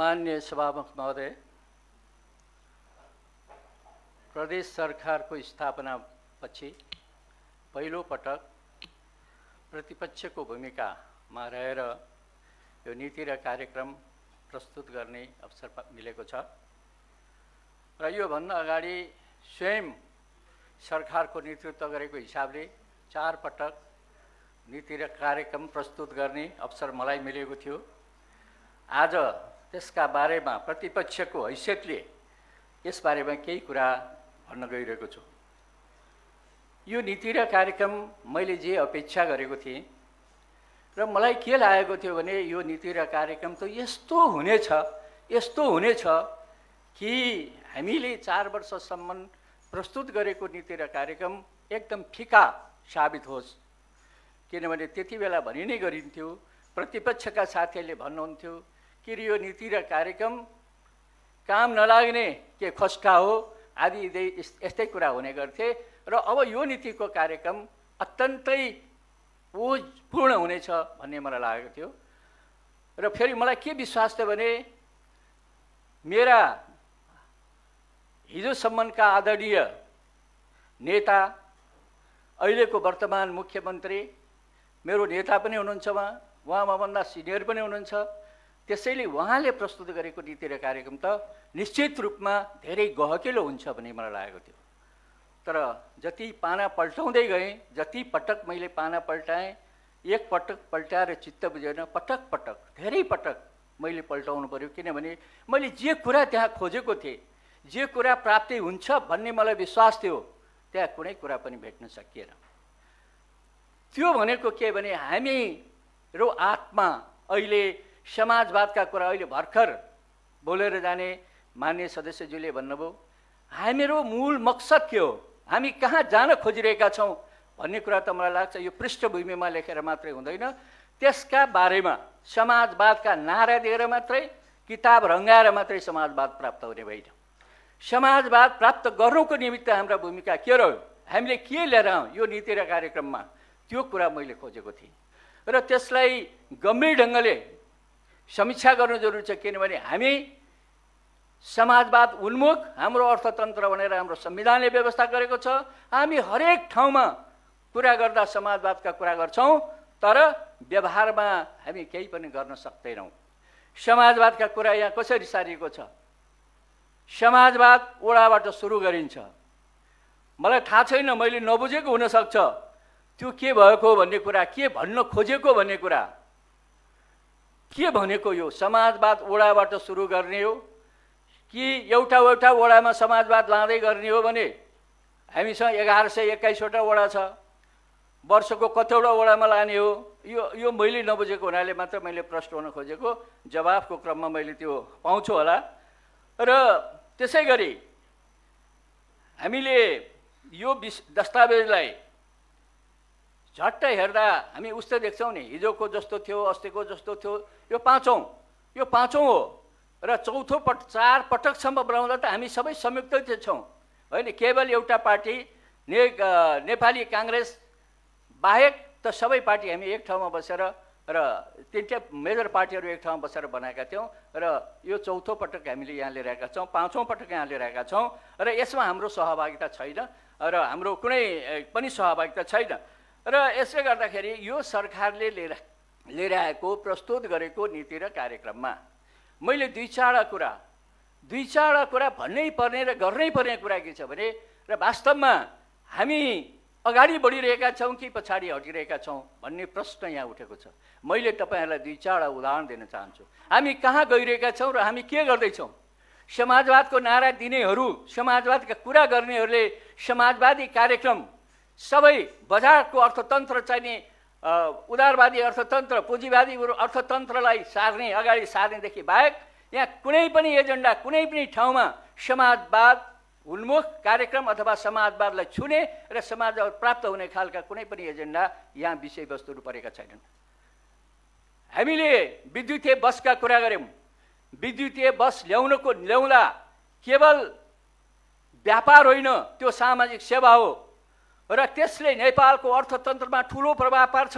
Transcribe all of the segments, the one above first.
मान्य सभामुख महोदय प्रदेश सरकारको स्थापनापछि पहिलोपटक प्रतिपक्षको भूमिकामा रहेर यो नीति र कार्यक्रम प्रस्तुत गर्ने अवसर मिलेको छ र योभन्दा अगाडि स्वयं सरकारको नेतृत्व गरेको हिसाबले चारपटक नीति र कार्यक्रम प्रस्तुत गर्ने अवसर मलाई मिलेको थियो आज त्यसका बारेमा प्रतिपक्षको हैसियतले यसबारेमा केही कुरा भन्न गइरहेको छु यो नीति र कार्यक्रम मैले जे अपेक्षा गरेको थिएँ र मलाई के लागेको थियो भने यो नीति र कार्यक्रम त यस्तो हुनेछ यस्तो हुनेछ कि हामीले चार वर्षसम्म प्रस्तुत गरेको नीति र कार्यक्रम एकदम फिका साबित होस् किनभने त्यति बेला भनि नै गरिन्थ्यो प्रतिपक्षका साथीहरूले भन्नुहुन्थ्यो क्रियो नीति र कार्यक्रम काम नलाग्ने के खस्का हो आदि यस्तै कुरा हुने गर्थे र अब यो नीतिको कार्यक्रम अत्यन्तै ओजपूर्ण हुनेछ भन्ने मलाई लागेको थियो र फेरि मलाई के विश्वास थियो भने मेरा हिजोसम्मका आदरणीय नेता अहिलेको वर्तमान मुख्यमन्त्री मेरो नेता पनि हुनुहुन्छ उहाँ उहाँमा भन्दा सिनियर पनि हुनुहुन्छ त्यसैले उहाँले प्रस्तुत गरेको नीति र कार्यक्रम त निश्चित रूपमा धेरै गहकिलो हुन्छ भन्ने मलाई लागेको थियो तर जति पाना पल्टाउँदै गएँ जति पटक मैले पाना पल्टाएँ एक पटक पल्टाएर चित्त बुझेन पटक पटक धेरै पटक मैले पल्टाउनु पऱ्यो किनभने मैले जे कुरा त्यहाँ खोजेको थिएँ जे कुरा प्राप्ति हुन्छ भन्ने मलाई विश्वास थियो त्यहाँ कुनै कुरा पनि भेट्न सकिएन त्यो भनेको के भने हामी हामीहरू आत्मा अहिले समाजवादका कुरा अहिले भर्खर बोलेर जाने मान्य सदस्यज्यूले भन्नुभयो हामीहरू मूल मकसद के हो हामी कहाँ जान खोजिरहेका छौँ भन्ने कुरा त मलाई लाग्छ यो पृष्ठभूमिमा लेखेर मात्रै हुँदैन त्यसका बारेमा समाजवादका नारा दिएर मात्रै किताब रङ्गाएर मात्रै समाजवाद प्राप्त हुने भएन समाजवाद प्राप्त गर्नुको निमित्त हाम्रो भूमिका के रह्यो हामीले के लिएर आयौँ यो नीति र कार्यक्रममा त्यो कुरा मैले खोजेको थिएँ र त्यसलाई गम्भीर ढङ्गले समीक्षा गर्नु जरुरी छ किनभने हामी समाजवाद उन्मुख हाम्रो अर्थतन्त्र भनेर हाम्रो संविधानले व्यवस्था गरेको छ हामी हरेक ठाउँमा कुरा गर्दा समाजवादका कुरा गर्छौँ तर व्यवहारमा हामी केही पनि गर्न सक्दैनौँ समाजवादका कुरा यहाँ कसरी सारिएको छ समाजवाद ओडाबाट सुरु गरिन्छ मलाई थाहा छैन मैले नबुझेको हुनसक्छ त्यो के भएको भन्ने कुरा के भन्न खोजेको भन्ने कुरा के भनेको यो समाजवाद ओडाबाट सुरु गर्ने हो कि एउटा एउटा वडामा समाजवाद लाँदै गर्ने हो भने हामीसँग एघार सय एक्काइसवटा वडा छ वर्षको कतिवटा वडामा लाने हो यो यो मैले नबुझेको हुनाले मात्र मैले प्रश्न हुन खोजेको जवाफको क्रममा मैले त्यो पाउँछु होला र त्यसै गरी हामीले यो विश दस्तावेजलाई झट्ट हेर्दा हामी उस्तै देख्छौँ नि हिजोको जस्तो थियो अस्तिको जस्तो थियो यो पाँचौँ यो पाँचौँ हो र चौथो पट चार पटकसम्म बनाउँदा त हामी सबै संयुक्त छौँ होइन केवल एउटा पार्टी ने नेपाली काङ्ग्रेस बाहेक त सबै पार्टी हामी एक ठाउँमा बसेर र तिनटै मेजर पार्टीहरू एक ठाउँमा बसेर बनाएका थियौँ र यो चौथो पटक हामीले यहाँ लिएर आएका छौँ पाँचौँ पटक यहाँ लिएर आएका छौँ र यसमा हाम्रो सहभागिता छैन र हाम्रो कुनै पनि सहभागिता छैन र यसले गर्दाखेरि यो सरकारले लिएर लिएर आएको प्रस्तुत गरेको नीति र कार्यक्रममा मैले दुई चारवटा कुरा दुई चारवटा कुरा भन्नै पर्ने र गर्नै पर्ने कुरा के छ भने र वास्तवमा हामी अगाडि बढिरहेका छौँ कि पछाडि हटिरहेका छौँ भन्ने प्रश्न यहाँ उठेको छ मैले तपाईँहरूलाई दुई चारवटा उदाहरण दिन चाहन्छु हामी कहाँ गइरहेका छौँ र हामी के गर्दैछौँ समाजवादको नारा दिनेहरू समाजवादका कुरा गर्नेहरूले समाजवादी कार्यक्रम सबै बजारको अर्थतन्त्र चाहिने उदारवादी अर्थतन्त्र पुँजीवादी अर्थतन्त्रलाई सार्ने अगाडि सार्नेदेखि बाहेक यहाँ कुनै पनि एजेन्डा कुनै पनि ठाउँमा समाजवाद उन्मुख कार्यक्रम अथवा समाजवादलाई छुने र समाज प्राप्त हुने खालका कुनै पनि एजेन्डा यहाँ विषयवस्तुहरू परेका छैनन् हामीले विद्युतीय बसका कुरा गऱ्यौँ विद्युतीय बस ल्याउनको ल्याउँदा केवल व्यापार होइन त्यो सामाजिक सेवा हो र त्यसले नेपालको अर्थतन्त्रमा ठुलो प्रभाव पार्छ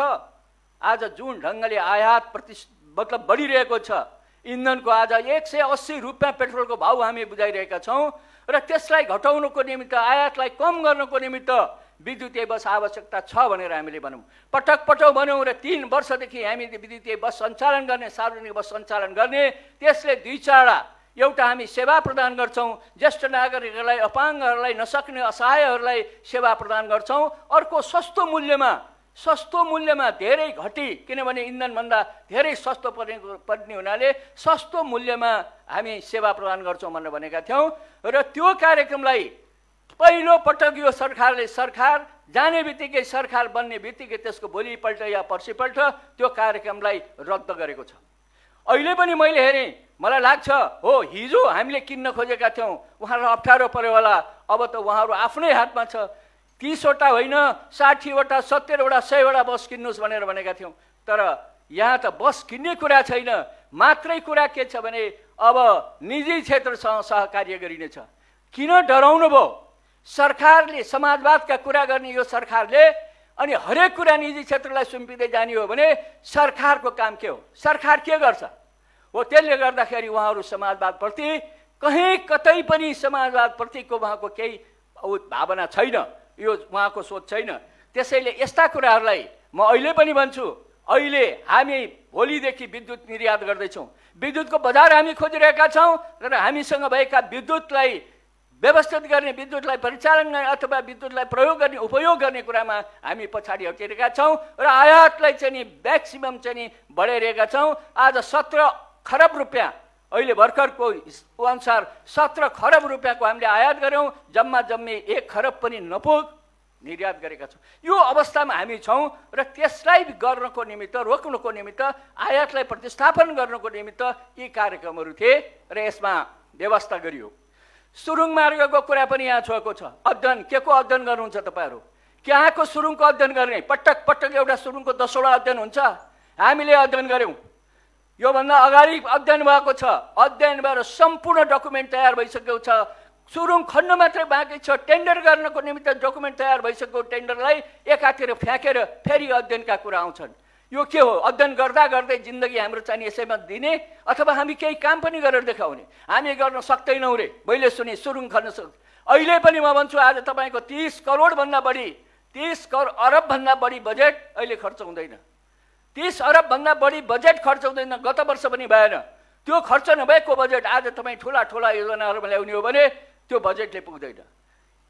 आज जुन ढङ्गले आयात प्रति मतलब बढिरहेको छ इन्धनको आज एक सय अस्सी रुपियाँ पेट्रोलको भाउ हामी बुझाइरहेका छौँ र त्यसलाई घटाउनुको निमित्त आयातलाई कम गर्नको निमित्त विद्युतीय बस आवश्यकता छ भनेर हामीले भनौँ पटक पटक भन्यौँ र तिन वर्षदेखि हामी विद्युतीय बस सञ्चालन गर्ने सार्वजनिक बस सञ्चालन गर्ने त्यसले दुई चारवटा एउटा हामी सेवा प्रदान गर्छौँ ज्येष्ठ नागरिकहरूलाई अपाङ्गहरूलाई नसक्ने असहायहरूलाई सेवा प्रदान गर्छौँ अर्को सस्तो मूल्यमा सस्तो मूल्यमा धेरै घटी किनभने इन्धनभन्दा धेरै सस्तो पर्ने पर्ने हुनाले सस्तो मूल्यमा हामी सेवा प्रदान गर्छौँ भनेर भनेका थियौँ र त्यो कार्यक्रमलाई पहिलोपटक यो सरकारले सरकार जाने बित्तिकै सरकार बन्ने बित्तिकै त्यसको भोलिपल्ट या पर्सिपल्ट त्यो कार्यक्रमलाई रद्द गरेको छ अहिले पनि मैले हेरेँ मलाई लाग्छ हो हिजो हामीले किन्न खोजेका थियौँ उहाँलाई अप्ठ्यारो पऱ्यो होला अब त उहाँहरू आफ्नै हातमा छ तिसवटा होइन साठीवटा सत्तरवटा सयवटा बस किन्नुहोस् भनेर भनेका थियौँ तर यहाँ त बस किन्ने कुरा छैन मात्रै कुरा के छ भने अब निजी क्षेत्रसँग सहकार्य गरिनेछ किन डराउनु भयो सरकारले समाजवादका कुरा गर्ने यो सरकारले अनि हरेक कुरा निजी क्षेत्रलाई सुम्पिँदै जाने हो भने सरकारको काम के हो सरकार के गर्छ हो त्यसले गर्दाखेरि उहाँहरू समाजवादप्रति कहीँ कतै पनि समाजवादप्रतिको उहाँको केही भावना छैन यो उहाँको सोच छैन त्यसैले यस्ता कुराहरूलाई म अहिले पनि भन्छु अहिले हामी भोलिदेखि विद्युत निर्यात गर्दैछौँ विद्युतको बजार हामी खोजिरहेका छौँ र हामीसँग भएका विद्युतलाई व्यवस्थित गर्ने विद्युतलाई परिचालन गर्ने अथवा विद्युतलाई प्रयोग गर्ने उपयोग गर्ने कुरामा हामी पछाडि हटिरहेका छौँ र आयातलाई चाहिँ नि म्याक्सिमम् चाहिँ नि बढाइरहेका छौँ आज सत्र खरब रुपियाँ अहिले भर्खरको अनुसार सत्र खरब रुपियाँको हामीले आयात गऱ्यौँ जम्मा जम्मी एक खरब पनि नपुग निर्यात गरेका छौँ यो अवस्थामा हामी छौँ र त्यसलाई गर्नको निमित्त रोक्नको निमित्त आयातलाई प्रतिस्थापन गर्नको निमित्त यी कार्यक्रमहरू थिए र यसमा व्यवस्था गरियो सुरुङ मार्गको कुरा पनि यहाँ छोएको छ अध्ययन के को अध्ययन गर्नुहुन्छ तपाईँहरू कहाँको सुरुङको अध्ययन गर्ने पटक पटक एउटा सुरुङको दसवटा अध्ययन हुन्छ हामीले अध्ययन गऱ्यौँ योभन्दा अगाडि अध्ययन भएको छ अध्ययन भएर सम्पूर्ण डकुमेन्ट तयार भइसकेको छ सुरुङ खन्न मात्रै बाँकी छ टेन्डर गर्नको निमित्त डकुमेन्ट तयार भइसकेको टेन्डरलाई एकातिर फ्याँकेर फेरि अध्ययनका कुरा आउँछन् यो के हो अध्ययन गर्दा गर्दै जिन्दगी हाम्रो चाहिँ यसैमा दिने अथवा हामी केही काम पनि गरेर देखाउने हामी गर्न सक्दैनौँ रे मैले सुने सुरुङ खन्न सक् अहिले पनि म भन्छु आज तपाईँको तिस करोडभन्दा बढी तिस करोड अरबभन्दा बढी बजेट अहिले खर्च हुँदैन तिस अरबभन्दा बढी बजेट खर्च हुँदैन गत वर्ष पनि भएन त्यो खर्च नभएको बजेट आज तपाईँ ठुला ठुला योजनाहरूमा ल्याउने हो भने त्यो बजेटले पुग्दैन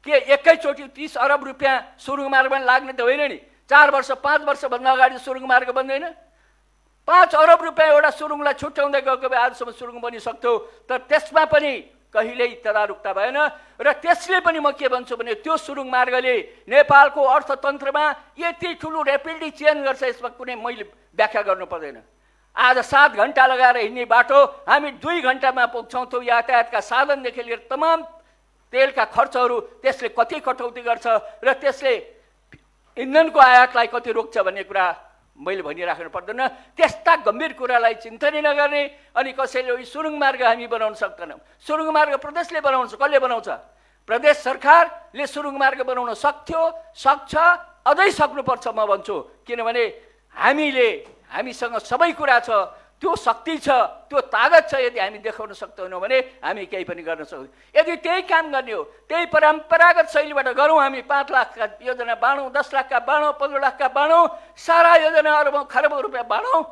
के एकैचोटि तिस अरब रुपियाँ सुरुङ मार्गमा लाग्ने त होइन नि चार वर्ष पाँच वर्षभन्दा अगाडि सुरुङ मार्ग बन्दैन पाँच अरब रुपियाँ एउटा सुरुङलाई छुट्याउँदै गएको भए आजसम्म सुरुङ बनिसक्थ्यो तर त्यसमा पनि कहिल्यै तदारुकता भएन र त्यसले पनि म के भन्छु भने त्यो सुरुङ मार्गले नेपालको अर्थतन्त्रमा यति ठुलो ऱ्यापिडली चेन्ज गर्छ यसमा कुनै मैले व्याख्या गर्नु पर्दैन आज सात घन्टा लगाएर हिँड्ने बाटो हामी दुई घन्टामा पुग्छौँ त्यो यातायातका साधनदेखि लिएर तमाम तेलका खर्चहरू त्यसले कति कटौती गर्छ र त्यसले इन्धनको आयातलाई कति रोक्छ भन्ने कुरा मैले भनिराख्नु पर्दैन त्यस्ता गम्भीर कुरालाई चिन्तनै नगर्ने अनि कसैले सुरुङ मार्ग हामी बनाउन सक्दैनौँ सुरुङ मार्ग प्रदेशले बनाउँछ कसले बनाउँछ प्रदेश सरकारले सुरुङ मार्ग बनाउन सक्थ्यो सक्छ अझै सक्नुपर्छ म भन्छु किनभने हामीले हामीसँग सबै कुरा छ त्यो शक्ति छ त्यो तागत छ यदि हामी देखाउन सक्दैनौँ भने हामी केही पनि गर्न सक्छौँ यदि त्यही काम गर्ने हो त्यही परम्परागत शैलीबाट गरौँ हामी पाँच लाखका योजना बाँडौँ दस लाखका बाँडौँ पन्ध्र लाखका बाँडौँ सारा योजना अरबौँ खरबौँ रुपियाँ बाँडौँ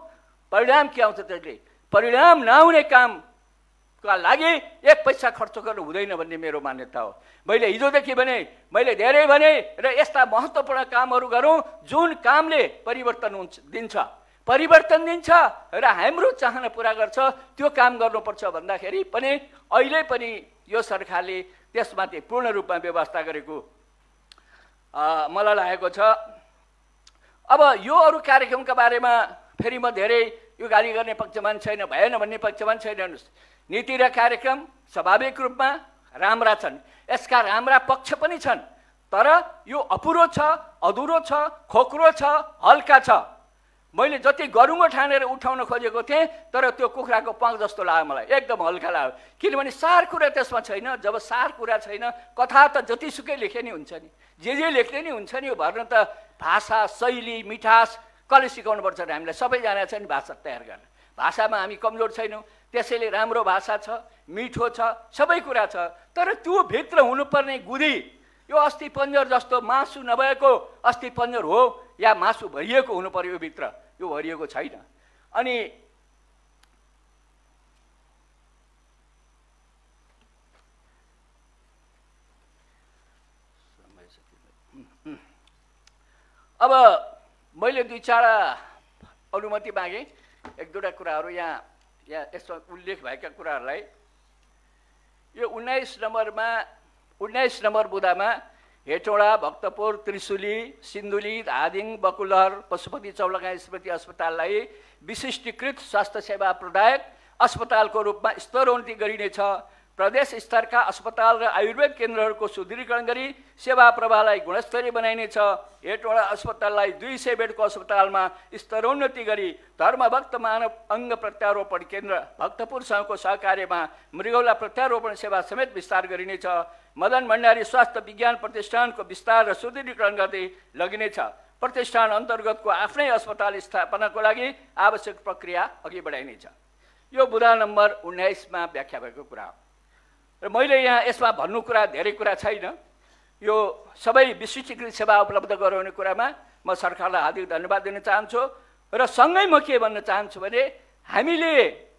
परिणाम के आउँछ त्यसले परिणाम नआउने कामका लागि एक पैसा खर्च गर्नु हुँदैन भन्ने मेरो मान्यता हो मैले हिजोदेखि भने मैले धेरै भने र यस्ता महत्त्वपूर्ण कामहरू गरौँ जुन कामले परिवर्तन हुन्छ दिन्छ परिवर्तन दिन्छ र हाम्रो चाहना पुरा गर्छ त्यो काम गर्नुपर्छ भन्दाखेरि पनि अहिले पनि यो सरकारले त्यसमाथि पूर्ण रूपमा व्यवस्था गरेको मलाई लागेको छ अब यो अरू कार्यक्रमका बारेमा फेरि म धेरै यो गाली गर्ने पक्षमा छैन भएन भन्ने पक्षमा छैन हेर्नुहोस् नीति र कार्यक्रम स्वाभाविक रूपमा राम्रा छन् यसका राम्रा पक्ष पनि छन् तर यो अपुरो छ अधुरो छ खोक्रो छ हल्का छ मैले जति गरुङ्गो ठानेर उठाउन खोजेको थिएँ तर त्यो कुखुराको पङ्ख जस्तो लाग्यो मलाई एकदम हल्का लाग्यो किनभने सार कुरा त्यसमा छैन जब सार कुरा छैन कथा त जतिसुकै लेखे नि हुन्छ नि जे जे लेख्ने नि हुन्छ नि यो भर्न त भाषा शैली मिठास कसले सिकाउनुपर्छ र हामीलाई सबैजना छ नि भाषा तयार गर्न भाषामा हामी कमजोर छैनौँ त्यसैले राम्रो भाषा छ मिठो छ सबै कुरा छ तर त्यो भित्र हुनुपर्ने गुदी यो अस्थि पञ्जर जस्तो मासु नभएको अस्थि पञ्जर हो या मासु भरिएको हुनु पर्यो भित्र त्यो भरिएको छैन अनि अब मैले दुई चार अनुमति मागेँ एक दुईवटा कुराहरू यहाँ यहाँ यसमा उल्लेख भएका कुराहरूलाई यो उन्नाइस नम्बरमा उन्नाइस नम्बर बुदामा हेटौँडा भक्तपुर त्रिशुली सिन्धुली धादिङ बकुलहर पशुपति चौलगाई स्मृति अस्पताललाई विशिष्टीकृत स्वास्थ्य सेवा प्रदायक अस्पतालको रूपमा स्तरोन्नति गरिनेछ प्रदेश स्तरका अस्पताल र आयुर्वेद केन्द्रहरूको सुदृढीकरण गरी सेवा प्रवाहलाई गुणस्तरीय बनाइनेछ हेटवटा अस्पताललाई दुई सय बेडको अस्पतालमा स्तरोन्नति गरी धर्मभक्त मानव अङ्ग प्रत्यारोपण केन्द्र भक्तपुरसँगको सहकार्यमा मृगौला प्रत्यारोपण सेवा समेत विस्तार गरिनेछ मदन भण्डारी स्वास्थ्य विज्ञान प्रतिष्ठानको विस्तार र सुदृढीकरण गर्दै लगिनेछ प्रतिष्ठान अन्तर्गतको आफ्नै अस्पताल स्थापनाको लागि आवश्यक प्रक्रिया अघि बढाइनेछ यो बुधा नम्बर उन्नाइसमा व्याख्या भएको कुरा हो र मैले यहाँ यसमा भन्नु कुरा धेरै कुरा छैन यो सबै विशिष्टीकृत सेवा उपलब्ध गराउने कुरामा म सरकारलाई हार्दिक धन्यवाद दिन चाहन्छु र सँगै म के भन्न चाहन्छु भने हामीले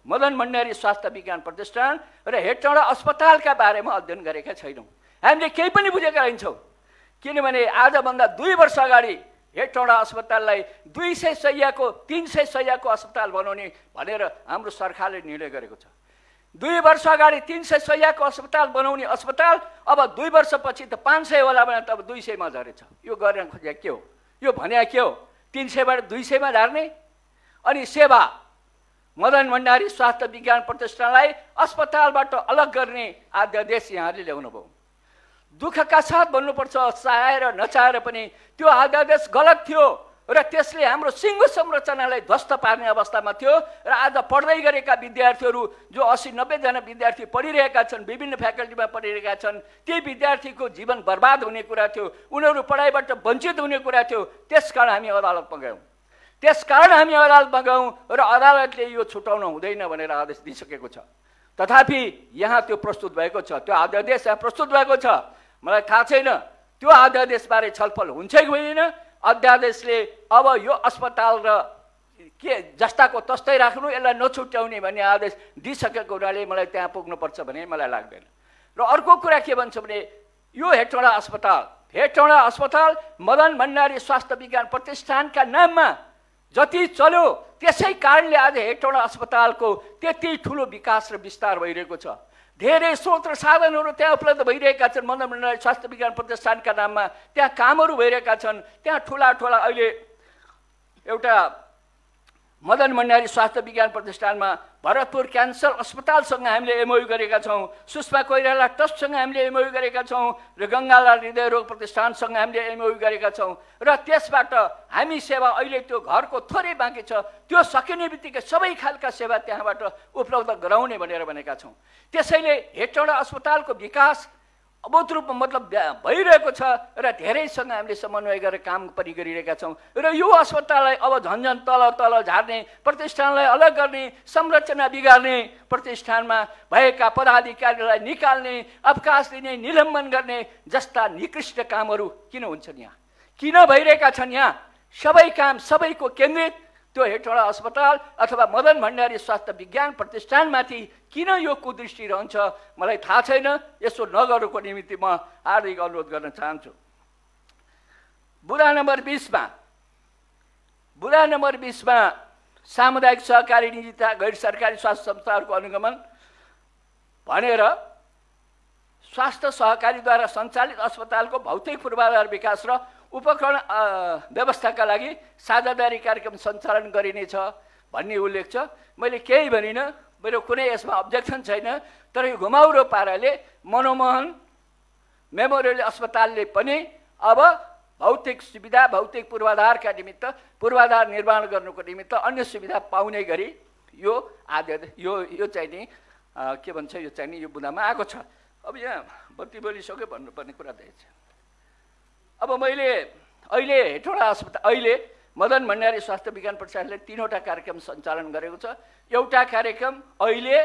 मदन भण्डारी स्वास्थ्य विज्ञान प्रतिष्ठान र हेटौँडा अस्पतालका बारेमा अध्ययन गरेका छैनौँ हामीले केही पनि बुझेका रहन्छौँ किनभने आजभन्दा दुई वर्ष अगाडि हेटौँडा अस्पताललाई दुई सय सयको तिन सय सयको अस्पताल बनाउने भनेर हाम्रो सरकारले निर्णय गरेको छ दुई वर्ष अगाडि तिन सय सयको अस्पताल बनाउने अस्पताल अब दुई वर्षपछि त पाँच सय होला भने त अब दुई सयमा झरेछ यो गरेर खोजेको के हो यो भन्या के हो तिन सयबाट दुई सयमा झार्ने अनि सेवा मदन भण्डारी स्वास्थ्य विज्ञान प्रतिष्ठानलाई अस्पतालबाट अलग गर्ने आध्यादेश यहाँले ल्याउनु ल्याउनुभयो दुःखका साथ भन्नुपर्छ चाहेर नचाहेर पनि त्यो आध्यादेश गलत थियो र त्यसले हाम्रो सिङ्गो संरचनालाई ध्वस्त पार्ने अवस्थामा थियो र आज पढ्दै गरेका विद्यार्थीहरू जो असी नब्बेजना विद्यार्थी पढिरहेका छन् विभिन्न फ्याकल्टीमा पढिरहेका छन् ती विद्यार्थीको जीवन बर्बाद हुने कुरा थियो उनीहरू पढाइबाट वञ्चित हुने कुरा थियो त्यसकारण हामी अदालतमा गयौँ कारण हामी अदालतमा गयौँ र अदालतले यो छुट्याउनु हुँदैन भनेर आदेश दिइसकेको छ तथापि यहाँ त्यो प्रस्तुत भएको छ त्यो अध्यादेश यहाँ प्रस्तुत भएको छ मलाई थाहा छैन त्यो अध्यादेशबारे छलफल हुन्छ कि होइन अध्यादेशले अब यो अस्पताल र के जस्ताको तस्तै राख्नु यसलाई नछुट्याउने भन्ने आदेश दिइसकेको हुनाले मलाई त्यहाँ पुग्नुपर्छ भने मलाई लाग्दैन र अर्को कुरा के भन्छ भने यो हेटौँडा अस्पताल हेटौँडा अस्पताल मदन भण्डारी स्वास्थ्य विज्ञान प्रतिष्ठानका नाममा जति चल्यो त्यसै कारणले आज हेटौँडा अस्पतालको त्यति ठुलो विकास र विस्तार भइरहेको छ धेरै स्रोत र साधनहरू त्यहाँ उपलब्ध भइरहेका छन् मनोमण्डल स्वास्थ्य विज्ञान प्रतिष्ठानका नाममा त्यहाँ कामहरू भइरहेका छन् त्यहाँ ठुला ठुला अहिले एउटा मदन भण्डारी स्वास्थ्य विज्ञान प्रतिष्ठानमा भरतपुर क्यान्सर अस्पतालसँग हामीले एमओयु गरेका छौँ सुषमा कोइराला ट्रस्टसँग हामीले एमओयु गरेका छौँ र गङ्गालाल हृदयरोग प्रतिष्ठानसँग हामीले एमओयु गरेका छौँ र त्यसबाट हामी सेवा अहिले त्यो घरको थोरै बाँकी छ त्यो सकिने बित्तिकै सबै खालका सेवा त्यहाँबाट उपलब्ध गराउने भनेर भनेका छौँ त्यसैले हेटौँडा अस्पतालको विकास अबोध रूपमा मतलब भइरहेको छ र धेरैसँग हामीले समन्वय गरेर काम पनि गरिरहेका छौँ र यो अस्पताललाई अब झन्झन तल तल झार्ने प्रतिष्ठानलाई अलग गर्ने संरचना बिगार्ने प्रतिष्ठानमा भएका पदाधिकारीलाई निकाल्ने अवकाश दिने निलम्बन गर्ने जस्ता निकृष्ट कामहरू किन हुन्छन् यहाँ किन भइरहेका छन् यहाँ सबै काम सबैको केन्द्रित त्यो हेटवटा अस्पताल अथवा मदन भण्डारी स्वास्थ्य विज्ञान प्रतिष्ठानमाथि किन यो कुदृष्टि रहन्छ मलाई थाहा छैन यसो नगरको निम्ति म हार्दिक अनुरोध गर्न चाहन्छु बुधा नम्बर बिसमा बुधा नम्बर बिसमा सामुदायिक सहकारी निजी गैर सरकारी स्वास्थ्य संस्थाहरूको अनुगमन भनेर स्वास्थ्य सहकारीद्वारा सञ्चालित अस्पतालको भौतिक पूर्वाधार विकास र उपकरण व्यवस्थाका लागि साझेदारी कार्यक्रम सञ्चालन गरिनेछ भन्ने उल्लेख छ मैले केही भनिनँ मेरो कुनै यसमा अब्जेक्सन छैन तर यो घुमाउरो पाराले मनोमोहन मेमोरियल अस्पतालले पनि अब भौतिक सुविधा भौतिक पूर्वाधारका निमित्त पूर्वाधार निर्माण गर्नुको निमित्त अन्य सुविधा पाउने गरी यो आदर यो यो चाहिँ नि के भन्छ यो चाहिँ नि यो बुदामा आएको छ अब यहाँ बत्ती बोलिसक्यो भन्नुपर्ने कुरा छ अब मैले अहिले हेटौँडा अस्पताल अहिले मदन भण्डारी स्वास्थ्य विज्ञान परिषदले तिनवटा कार्यक्रम सञ्चालन गरेको छ एउटा कार्यक्रम अहिले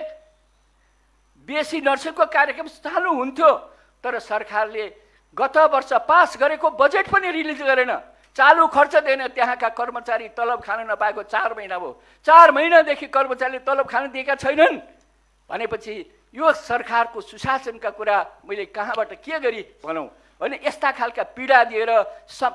बेसी नर्सिङको कार्यक्रम चालु हुन्थ्यो तर सरकारले गत वर्ष पास गरेको बजेट पनि रिलिज गरेन चालु खर्च दिएन त्यहाँका कर्मचारी तलब खान नपाएको चार महिना भयो चार महिनादेखि कर्मचारीले तलब खान दिएका छैनन् भनेपछि यो सरकारको सुशासनका कुरा मैले कहाँबाट के गरी भनौँ होइन यस्ता खालका पीडा दिएर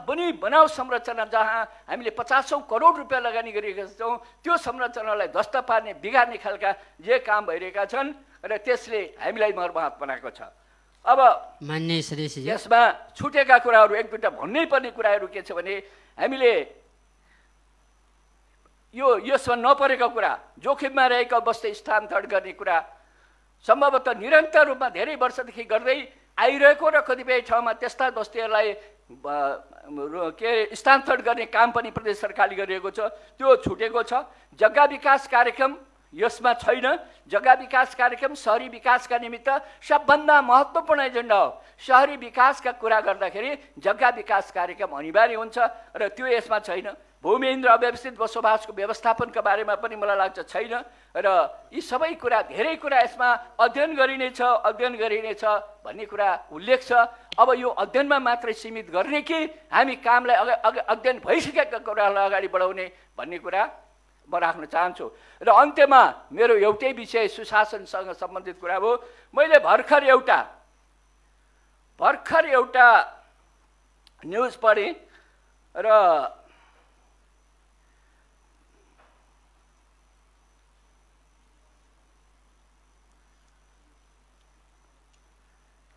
पनि बनाउ संरचना जहाँ हामीले पचासौँ करोड रुपियाँ लगानी गरिरहेका छौँ त्यो संरचनालाई ध्वस्त पार्ने बिगार्ने खालका जे काम भइरहेका छन् र त्यसले हामीलाई मर्माहत बनाएको छ अब मान्य यसमा छुटेका कुराहरू एक दुईवटा भन्नै पर्ने कुराहरू के छ भने हामीले यो यसमा नपरेको कुरा जोखिममा रहेको अवस्था स्थानान्तरण गर्ने कुरा सम्भवतः निरन्तर रूपमा धेरै वर्षदेखि गर्दै आइरहेको र कतिपय ठाउँमा त्यस्ता दस्तीहरूलाई के स्थानान्तरण गर्ने काम पनि प्रदेश सरकारले गरिरहेको छ त्यो छुटेको छ जग्गा विकास कार्यक्रम यसमा छैन जग्गा विकास कार्यक्रम सहरी विकासका निमित्त सबभन्दा महत्त्वपूर्ण एजेन्डा हो सहरी विकासका कुरा गर्दाखेरि जग्गा विकास कार्यक्रम अनिवार्य हुन्छ र त्यो यसमा छैन भूमिन्द्र अव्यवस्थित बसोबासको व्यवस्थापनका बारेमा पनि मलाई लाग्छ छैन र यी सबै कुरा धेरै कुरा यसमा अध्ययन गरिनेछ अध्ययन गरिनेछ भन्ने कुरा उल्लेख छ अब यो अध्ययनमा मात्रै सीमित गर्ने कि हामी कामलाई अग अग अध्ययन भइसकेका कुरालाई अगाडि बढाउने भन्ने कुरा म राख्न चाहन्छु र अन्त्यमा मेरो एउटै विषय सुशासनसँग सम्बन्धित कुरा हो मैले भर्खर एउटा भर्खर एउटा न्युज पढेँ र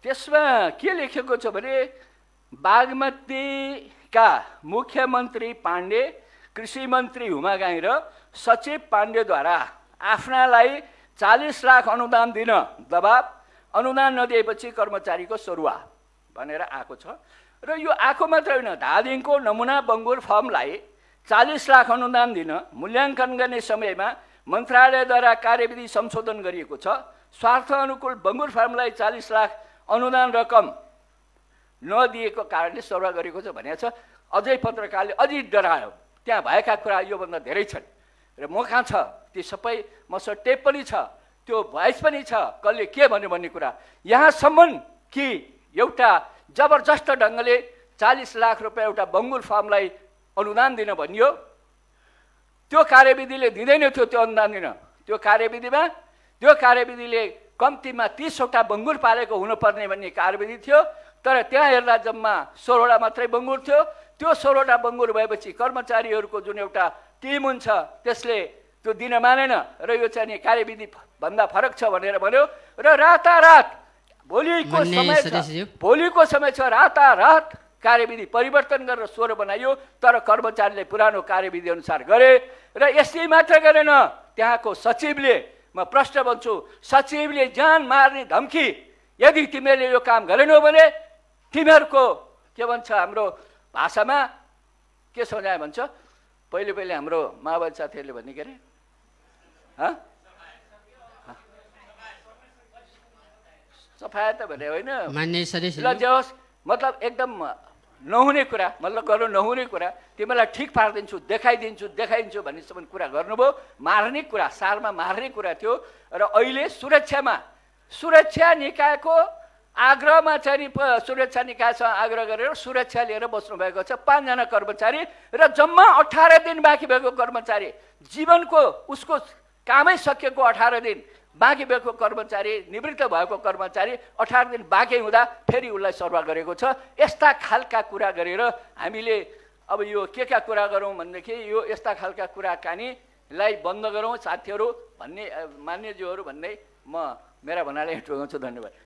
त्यसमा के लेखेको छ भने बागमतीका मुख्यमन्त्री पाण्डे कृषि मन्त्री हुमा गाई र सचिव पाण्डेद्वारा आफ्नालाई चालिस लाख अनुदान दिन दबाब अनुदान नदिएपछि कर्मचारीको सरुवा भनेर आएको छ र यो आएको मात्र होइन धादिङको नमुना बङ्गुर फर्मलाई चालिस लाख अनुदान दिन मूल्याङ्कन गर्ने समयमा मन्त्रालयद्वारा कार्यविधि संशोधन गरिएको छ स्वार्थ अनुकूल बङ्गुर फार्मलाई चालिस लाख अनुदान रकम नदिएको कारणले सर्वा गरेको छ भनेको छ अझै पत्रकारले अझै डरायो त्यहाँ भएका कुरा योभन्दा धेरै छन् र म कहाँ छ ती सबै मसँग टेप पनि छ त्यो भोइस पनि छ कसले के भन्यो भन्ने कुरा यहाँसम्म कि एउटा जबरजस्त ढङ्गले चालिस लाख रुपियाँ एउटा बङ्गुल फार्मलाई अनुदान दिन भनियो त्यो कार्यविधिले दिँदैन थियो त्यो अनुदान दिन त्यो कार्यविधिमा त्यो कार्यविधिले कम्तीमा तिसवटा बङ्गुर पालेको हुनुपर्ने भन्ने कार्यविधि थियो तर त्यहाँ हेर्दा जम्मा सोह्रवटा मात्रै बङ्गुर थियो त्यो सोह्रवटा बङ्गुर भएपछि कर्मचारीहरूको जुन एउटा टिम हुन्छ त्यसले त्यो दिन मानेन र यो चाहिँ कार्यविधि भन्दा फरक छ भनेर भन्यो र रातारात भोलिको समय भोलिको समय छ रातारात कार्यविधि परिवर्तन गरेर स्वर बनाइयो तर कर्मचारीले पुरानो कार्यविधि अनुसार गरे र यसले मात्र गरेन त्यहाँको सचिवले म प्रश्न भन्छु सचिवले जान मार्ने धम्की यदि तिमीहरूले यो काम गरेनौ भने तिमीहरूको के भन्छ हाम्रो भाषामा के सम्झायो भन्छ पहिले पहिले हाम्रो माओवादी साथीहरूले भन्ने के अरे सफाया त भने होइन मतलब एकदम नहुने कुरा मतलब गर्नु नहुने कुरा तिमीलाई ठिक पारिदिन्छु देखाइदिन्छु देखाइदिन्छु भन्नेसम्म कुरा गर्नुभयो मार्ने कुरा सारमा मार्ने कुरा थियो र अहिले सुरक्षामा सुरक्षा निकायको आग्रहमा चाहिँ नि सुरक्षा निकायसँग आग्रह गरेर सुरक्षा लिएर बस्नुभएको छ पाँचजना कर्मचारी र जम्मा अठार दिन बाँकी भएको कर्मचारी जीवनको उसको कामै सकिएको अठार दिन बाँकी भएको कर्मचारी निवृत्त भएको कर्मचारी अठार दिन बाँकी हुँदा फेरि उसलाई सर्वा गरेको छ यस्ता खालका कुरा गरेर हामीले अब यो के का कुरा गरौँ भनेदेखि यो यस्ता खालका कुराकानीलाई बन्द गरौँ साथीहरू भन्ने मान्यज्यूहरू भन्दै म मेरा भन्नाले टोगाउँछु धन्यवाद